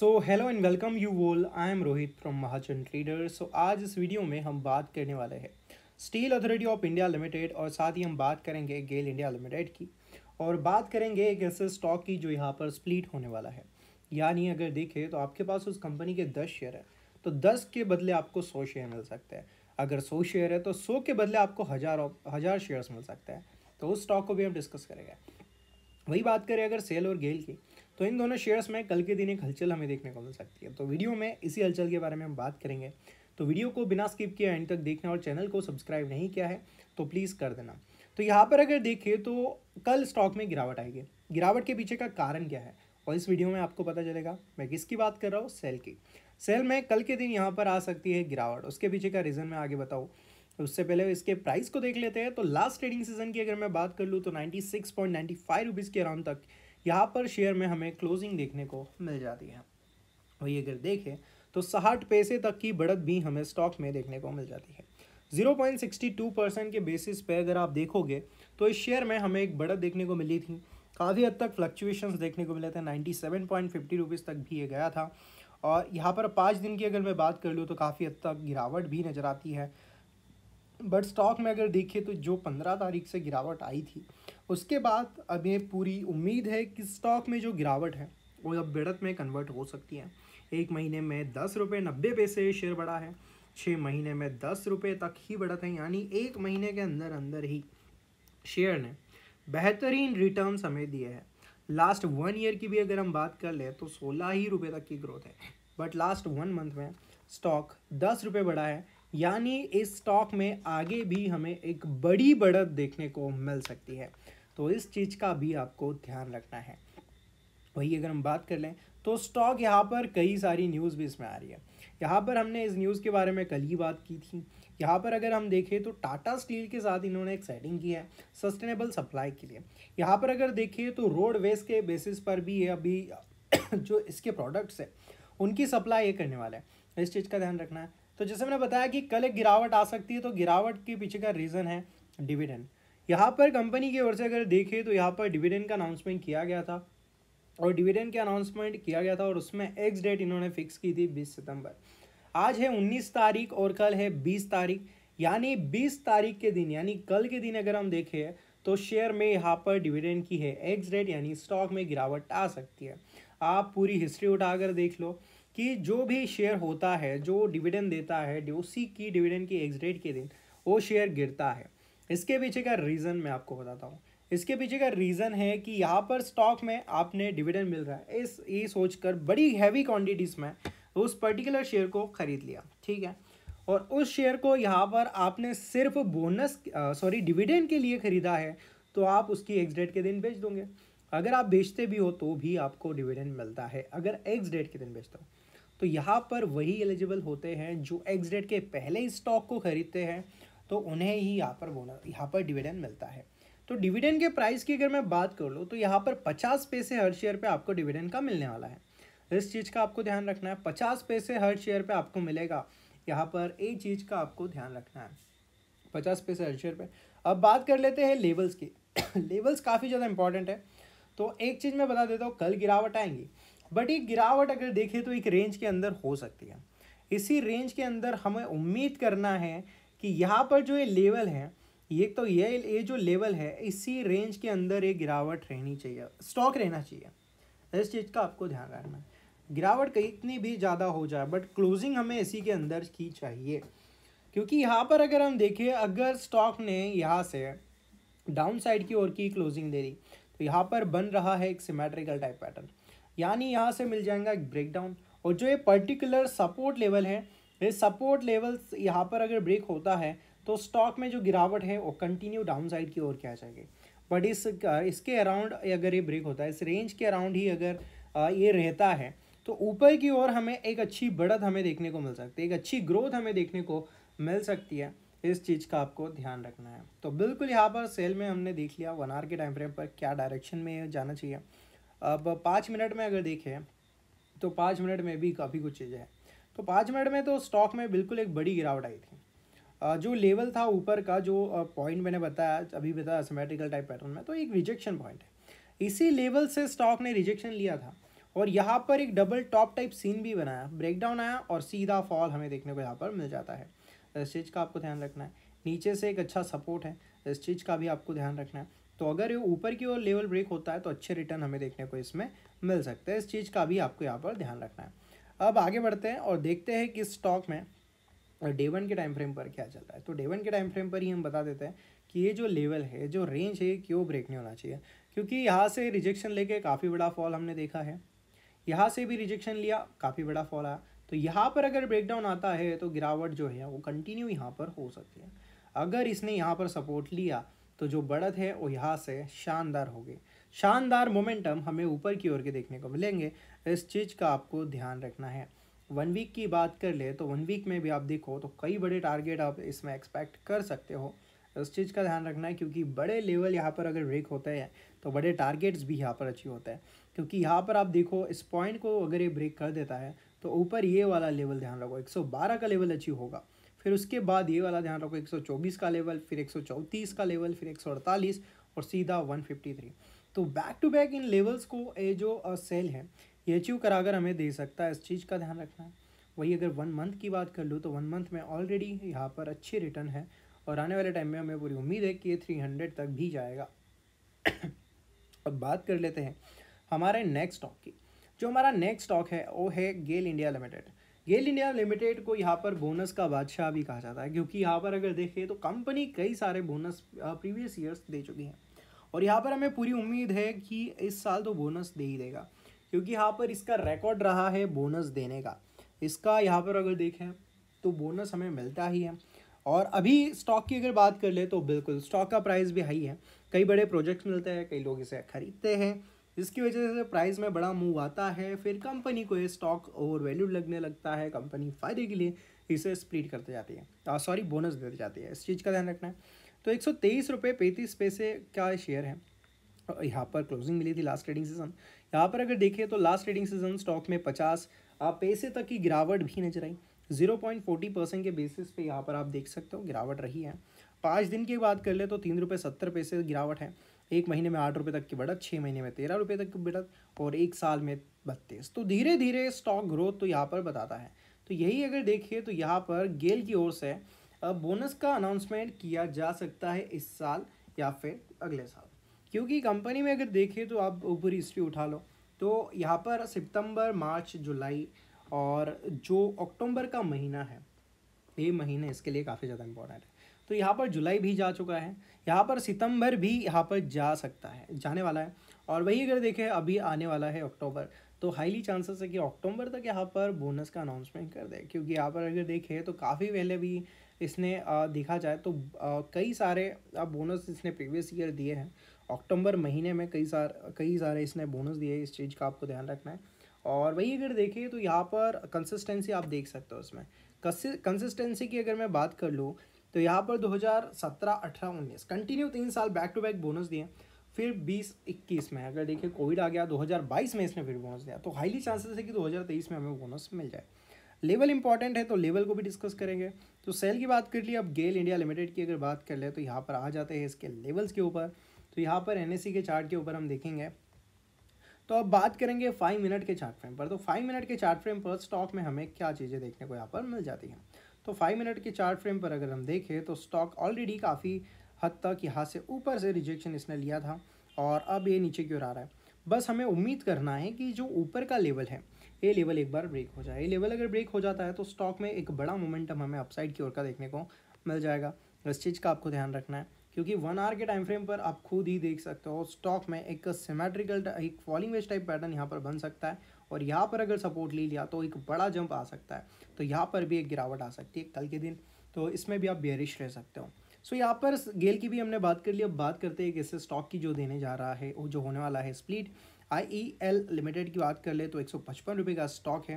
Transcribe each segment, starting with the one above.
so hello and welcome you all I am Rohit from Mahajan trader so आज इस video में हम बात करने वाले हैं steel authority of India limited और साथ ही हम बात करेंगे गेल इंडिया लिमिटेड की और बात करेंगे एक ऐसे स्टॉक की जो यहाँ पर स्प्लिट होने वाला है यानी अगर देखें तो आपके पास उस कंपनी के दस शेयर हैं तो दस के बदले आपको सौ शेयर मिल सकते हैं अगर सौ शेयर है तो सौ के बदले आपको हज़ार हज़ार शेयर्स मिल सकते हैं तो उस स्टॉक को भी हम डिस्कस करेंगे वही बात करें अगर सेल और गेल की तो इन दोनों शेयर्स में कल के दिन एक हलचल हमें देखने को मिल सकती है तो वीडियो में इसी हलचल के बारे में हम बात करेंगे तो वीडियो को बिना स्किप किए एंड तक देखना और चैनल को सब्सक्राइब नहीं किया है तो प्लीज़ कर देना तो यहाँ पर अगर देखें तो कल स्टॉक में गिरावट आएगी गिरावट के पीछे का कारण क्या है और इस वीडियो में आपको पता चलेगा मैं किसकी बात कर रहा हूँ सेल की सेल में कल के दिन यहाँ पर आ सकती है गिरावट उसके पीछे का रीज़न मैं आगे बताऊँ उससे पहले इसके प्राइस को देख लेते हैं तो लास्ट ट्रेडिंग सीजन की अगर मैं बात कर लूँ तो ninety six point ninety five rupees के अराउंड तक यहाँ पर शेयर में हमें क्लोजिंग देखने को मिल जाती है वही अगर देखें तो साठ पैसे तक की बढ़त भी हमें स्टॉक में देखने को मिल जाती है 0.62 परसेंट के बेसिस पे अगर आप देखोगे तो इस शेयर में हमें एक बढ़त देखने को मिली थी काफ़ी हद तक फ्लक्चुएशंस देखने को मिले थे 97.50 रुपीस तक भी ये गया था और यहाँ पर पाँच दिन की अगर मैं बात कर लूँ तो काफ़ी हद तक गिरावट भी नज़र आती है बट स्टॉक में अगर देखें तो जो पंद्रह तारीख से गिरावट आई थी उसके बाद अब ये पूरी उम्मीद है कि स्टॉक में जो गिरावट है वो अब बढ़त में कन्वर्ट हो सकती है एक महीने में दस रुपये नब्बे पैसे शेयर बढ़ा है छः महीने में दस रुपये तक ही बढ़त है यानी एक महीने के अंदर अंदर ही शेयर ने बेहतरीन रिटर्न हमें दिए हैं लास्ट वन ईयर की भी अगर हम बात कर लें तो सोलह ही रुपये तक की ग्रोथ है बट लास्ट वन मंथ में स्टॉक दस रुपये बढ़ा है यानी इस स्टॉक में आगे भी हमें एक बड़ी बढ़त देखने को मिल सकती है तो इस चीज़ का भी आपको ध्यान रखना है वही अगर हम बात कर लें तो स्टॉक यहाँ पर कई सारी न्यूज़ भी इसमें आ रही है यहाँ पर हमने इस न्यूज़ के बारे में कल ही बात की थी यहाँ पर अगर हम देखें तो टाटा स्टील के साथ इन्होंने एक सेटिंग की है सस्टेनेबल सप्लाई के लिए यहाँ पर अगर देखें तो रोडवेज के बेसिस पर भी ये अभी जो इसके प्रोडक्ट्स हैं उनकी सप्लाई ये करने वाला है इस चीज़ का ध्यान रखना है तो जैसे मैंने बताया कि कल एक गिरावट आ सकती है तो गिरावट के पीछे का रीज़न है डिविडेंड यहाँ पर कंपनी की ओर से अगर देखें तो यहाँ पर डिविडेंड का अनाउंसमेंट किया गया था और डिविडेंड का अनाउंसमेंट किया गया था और उसमें एक्स डेट इन्होंने फिक्स की थी बीस सितंबर आज है उन्नीस तारीख और कल है बीस तारीख यानी बीस तारीख के दिन यानी कल के दिन अगर हम देखें तो शेयर में यहाँ पर डिविडेंड की है एक्स डेट यानी स्टॉक में गिरावट आ सकती है आप पूरी हिस्ट्री उठाकर देख लो कि जो भी शेयर होता है जो डिविडेंड देता है उसी की डिविडेंड की एक्सडेट के दिन वो शेयर गिरता है इसके पीछे का रीज़न मैं आपको बताता हूँ इसके पीछे का रीज़न है कि यहाँ पर स्टॉक में आपने डिविडेंड मिल रहा है इस ये सोचकर बड़ी हैवी क्वांटिटीज़ में उस पर्टिकुलर शेयर को ख़रीद लिया ठीक है और उस शेयर को यहाँ पर आपने सिर्फ बोनस सॉरी डिविडेंड के लिए ख़रीदा है तो आप उसकी एक्स डेट के दिन बेच दोगे अगर आप बेचते भी हो तो भी आपको डिविडेंड मिलता है अगर एक्स डेट के दिन बेचते हो तो यहाँ पर वही एलिजिबल होते हैं जो एक्स डेट के पहले स्टॉक को खरीदते हैं तो उन्हें ही यहाँ पर बोनस यहाँ पर डिविडेंड मिलता है तो डिविडेंड के प्राइस की अगर मैं बात कर लूँ तो यहाँ पर पचास पैसे हर शेयर पर आपको डिविडेंड का मिलने वाला है इस चीज़ का आपको ध्यान रखना है पचास पैसे हर शेयर पर आपको मिलेगा यहाँ पर एक चीज़ का आपको ध्यान रखना है पचास पैसे हर शेयर पर अब बात कर लेते हैं लेवल्स की लेवल्स काफ़ी ज़्यादा इंपॉर्टेंट है तो एक चीज़ मैं बता देता हूँ कल गिरावट आएंगी बट ये गिरावट अगर देखें तो एक रेंज के अंदर हो सकती है इसी रेंज के अंदर हमें उम्मीद करना है कि यहाँ पर जो ये लेवल है ये तो ये ये जो लेवल है इसी रेंज के अंदर ये गिरावट रहनी चाहिए स्टॉक रहना चाहिए इस चीज़ का आपको ध्यान रखना है गिरावट कितनी भी ज़्यादा हो जाए बट क्लोजिंग हमें इसी के अंदर की चाहिए क्योंकि यहाँ पर अगर हम देखें अगर स्टॉक ने यहाँ से डाउन साइड की ओर की क्लोजिंग दे दी तो यहाँ पर बन रहा है एक सिमेट्रिकल टाइप पैटर्न यानी यहाँ से मिल जाएगा एक ब्रेकडाउन और जो ये पर्टिकुलर सपोर्ट लेवल है ये सपोर्ट लेवल यहाँ पर अगर ब्रेक होता है तो स्टॉक में जो गिरावट है वो कंटिन्यू डाउन साइड की ओर क्या जाएगी बट इस इसके अराउंड अगर ये ब्रेक होता है इस रेंज के अराउंड ही अगर ये रहता है तो ऊपर की ओर हमें एक अच्छी बढ़त हमें देखने को मिल सकती है एक अच्छी ग्रोथ हमें देखने को मिल सकती है इस चीज़ का आपको ध्यान रखना है तो बिल्कुल यहाँ पर सेल में हमने देख लिया वन आर के टाइम फ्रेम पर क्या डायरेक्शन में जाना चाहिए अब पाँच मिनट में अगर देखें तो पाँच मिनट में भी काफ़ी कुछ चीज़ें हैं तो पाँच मिनट में तो स्टॉक में बिल्कुल एक बड़ी गिरावट आई थी जो लेवल था ऊपर का जो पॉइंट मैंने बताया अभी बताया सिमेट्रिकल टाइप पैटर्न में तो एक रिजेक्शन पॉइंट है इसी लेवल से स्टॉक ने रिजेक्शन लिया था और यहाँ पर एक डबल टॉप टाइप सीन भी बनाया ब्रेकडाउन आया और सीधा फॉल हमें देखने को यहाँ पर मिल जाता है इस चीज़ का आपको ध्यान रखना है नीचे से एक अच्छा सपोर्ट है इस चीज़ का भी आपको ध्यान रखना है तो अगर ये ऊपर की ओर लेवल ब्रेक होता है तो अच्छे रिटर्न हमें देखने को इसमें मिल सकते हैं इस चीज़ का भी आपको यहाँ पर ध्यान रखना है अब आगे बढ़ते हैं और देखते हैं कि स्टॉक में डे वन के टाइम फ्रेम पर क्या चल रहा है तो डे वन के टाइम फ्रेम पर ही हम बता देते हैं कि ये जो लेवल है जो रेंज है क्यों ब्रेक नहीं होना चाहिए क्योंकि यहाँ से रिजेक्शन लेके काफ़ी बड़ा फॉल हमने देखा है यहाँ से भी रिजेक्शन लिया काफ़ी बड़ा फॉल आया तो यहाँ पर अगर ब्रेकडाउन आता है तो गिरावट जो है वो कंटिन्यू यहाँ पर हो सकती है अगर इसने यहाँ पर सपोर्ट लिया तो जो बढ़त है वो यहाँ से शानदार होगी शानदार मोमेंटम हमें ऊपर की ओर के देखने को मिलेंगे इस चीज़ का आपको ध्यान रखना है वन वीक की बात कर ले तो वन वीक में भी आप देखो तो कई बड़े टारगेट आप इसमें एक्सपेक्ट कर सकते हो इस चीज़ का ध्यान रखना है क्योंकि बड़े लेवल यहाँ पर अगर ब्रेक होते हैं तो बड़े टारगेट्स भी यहाँ पर अचीव होते हैं क्योंकि यहाँ पर आप देखो इस पॉइंट को अगर ये ब्रेक कर देता है तो ऊपर ये वाला लेवल ध्यान रखो 112 का लेवल अचीव होगा फिर उसके बाद ये वाला ध्यान रखो 124 का लेवल फिर 134 का लेवल फिर 148 और सीधा 153 तो बैक टू बैक इन लेवल्स को ये जो सेल है ये अचीव कराकर हमें दे सकता है इस चीज़ का ध्यान रखना है वही अगर वन मंथ की बात कर लूँ तो वन मंथ में ऑलरेडी यहाँ पर अच्छे रिटर्न है और आने वाले टाइम में हमें पूरी उम्मीद है कि ये थ्री हंड्रेड तक भी जाएगा अब बात कर लेते हैं हमारे नेक्स्ट स्टॉक की जो हमारा नेक्स्ट स्टॉक है वो है GAIL India limited GAIL India limited को यहाँ पर बोनस का बादशाह भी कहा जाता है क्योंकि यहाँ पर अगर देखें तो कंपनी कई सारे बोनस प्रीवियस ईयर्स दे चुकी हैं और यहाँ पर हमें पूरी उम्मीद है कि इस साल तो बोनस दे ही देगा क्योंकि यहाँ पर इसका रिकॉर्ड रहा है बोनस देने का इसका यहाँ पर अगर देखें तो बोनस हमें मिलता ही है और अभी स्टॉक की अगर बात कर ले तो बिल्कुल स्टॉक का प्राइस भी हाई है कई बड़े प्रोजेक्ट्स मिलते हैं कई लोग इसे खरीदते हैं जिसकी वजह से प्राइस में बड़ा मूव आता है फिर कंपनी को ये स्टॉक ओवर वैल्यू लगने लगता है कंपनी फ़ायदे के लिए इसे स्प्लिट करते जाती है सॉरी बोनस देते जाती है इस चीज़ का ध्यान रखना है तो एक सौ तेईस रुपये पैंतीस पैसे का शेयर है यहाँ पर क्लोजिंग मिली थी लास्ट ट्रेडिंग सीजन यहाँ पर अगर देखें तो लास्ट ट्रेडिंग सीजन स्टॉक में पचास पैसे तक की गिरावट भी नजर आई जीरो पॉइंट फोर्टी परसेंट के बेसिस पे यहाँ पर आप देख सकते हो गिरावट रही है पाँच दिन की बात कर ले तो तीन रुपये सत्तर पैसे गिरावट है एक महीने में आठ रुपये तक की बढ़त छः महीने में तेरह रुपये तक की बढ़त और एक साल में बत्तीस तो धीरे धीरे स्टॉक ग्रोथ तो यहाँ पर बताता है तो यही अगर देखिए तो यहाँ पर गेल की ओर से बोनस का अनाउंसमेंट किया जा सकता है इस साल या फिर अगले साल क्योंकि कंपनी में अगर देखें तो आप ऊपरी हिस्ट्री उठा लो तो यहाँ पर सितंबर मार्च जुलाई और जो अक्टूबर का महीना है ये महीने इसके लिए काफ़ी ज़्यादा इम्पोर्टेंट है तो यहाँ पर जुलाई भी जा चुका है यहाँ पर सितंबर भी यहाँ पर जा सकता है जाने वाला है और वही अगर देखें अभी आने वाला है अक्टूबर तो हाईली चांसेस है कि अक्टूबर तक यहाँ पर बोनस का अनाउंसमेंट कर दे क्योंकि यहाँ पर अगर देखें तो काफ़ी पहले भी इसने देखा जाए तो कई सारे बोनस इसने प्रीवियस ईयर दिए हैं अक्टूबर महीने में कई सार कई सारे इसने बोनस दिए इस चीज़ का आपको ध्यान रखना है और वही अगर देखें तो यहाँ पर कंसिस्टेंसी आप देख सकते हो उसमें कंसिस्टेंसी की अगर मैं बात कर लूँ तो यहाँ पर 2017, 18, 19 कंटिन्यू तीन साल बैक टू बैक बोनस दिए फिर 20, 21 में अगर देखिए कोविड आ गया 2022 में इसने फिर बोनस दिया तो हाईली चांसेस है कि 2023 में हमें बोनस मिल जाए लेवल इंपॉर्टेंट है तो लेवल को भी डिस्कस करेंगे तो सेल की बात कर ली अब गेल इंडिया लिमिटेड की अगर बात कर ले तो यहाँ पर आ जाते हैं इसके लेवल्स के ऊपर तो यहाँ पर एन के चार्ट के ऊपर हम देखेंगे तो अब बात करेंगे फाइव मिनट के चार्ट फ्रेम पर तो फाइव मिनट के चार्ट फ्रेम पर स्टॉक में हमें क्या चीज़ें देखने को यहाँ पर मिल जाती हैं तो फाइव मिनट के चार्ट फ्रेम पर अगर हम देखें तो स्टॉक ऑलरेडी काफ़ी हद तक यहाँ से ऊपर से रिजेक्शन इसने लिया था और अब ये नीचे की ओर आ रहा है बस हमें उम्मीद करना है कि जो ऊपर का लेवल है ये लेवल एक बार ब्रेक हो जाए ये लेवल अगर ब्रेक हो जाता है तो स्टॉक में एक बड़ा मोमेंटम हमें अपसाइड की ओर का देखने को मिल जाएगा इस चीज़ का आपको ध्यान रखना है क्योंकि वन आवर के टाइम फ्रेम पर आप खुद ही देख सकते हो स्टॉक में एक सिमेट्रिकल एक फॉलिंग वेज टाइप पैटर्न यहाँ पर बन सकता है और यहाँ पर अगर सपोर्ट ले लिया तो एक बड़ा जंप आ सकता है तो यहाँ पर भी एक गिरावट आ सकती है कल के दिन तो इसमें भी आप बेरिश रह सकते हो सो यहाँ पर गेल की भी हमने बात कर ली अब बात करते हैं एक ऐसे स्टॉक की जो देने जा रहा है वो जो होने वाला है split I E L limited की बात कर ले तो एक सौ पचपन रुपये का स्टॉक है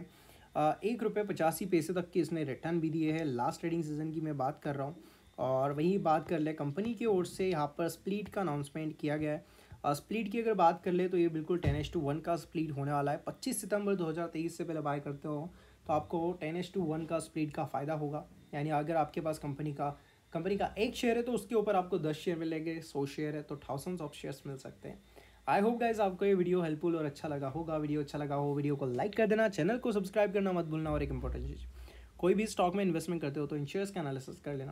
एक रुपये पचासी पैसे तक के इसने रिटर्न भी दिए हैं लास्ट ट्रेडिंग सीजन की मैं बात कर रहा हूँ और वही बात कर ले कंपनी की ओर से यहाँ पर स्प्लिट का अनाउंसमेंट किया गया है स्प्लिट uh, की अगर बात कर ले तो ये बिल्कुल टेन एस टू वन का स्प्लिट होने वाला है पच्चीस सितंबर दो हज़ार तेईस से पहले बाय करते हो तो आपको टेन एस टू वन का स्प्लिट का फ़ायदा होगा यानी अगर आपके पास कंपनी का कंपनी का एक शेयर है तो उसके ऊपर आपको दस शेयर मिलेंगे सौ शेयर है तो थाउजेंड्स ऑफ शेयर्स मिल सकते हैं आई होप गाइज आपको ये वीडियो हेल्पफुल और अच्छा लगा होगा वीडियो अच्छा लगा हो वीडियो को लाइक कर देना चैनल को सब्सक्राइब करना मत भूलना और एक इंपॉर्टेंट चीज़ कोई भी स्टॉक में इन्वेस्टमेंट करते हो तो इन शेयर्स का एनालिसिस कर लेना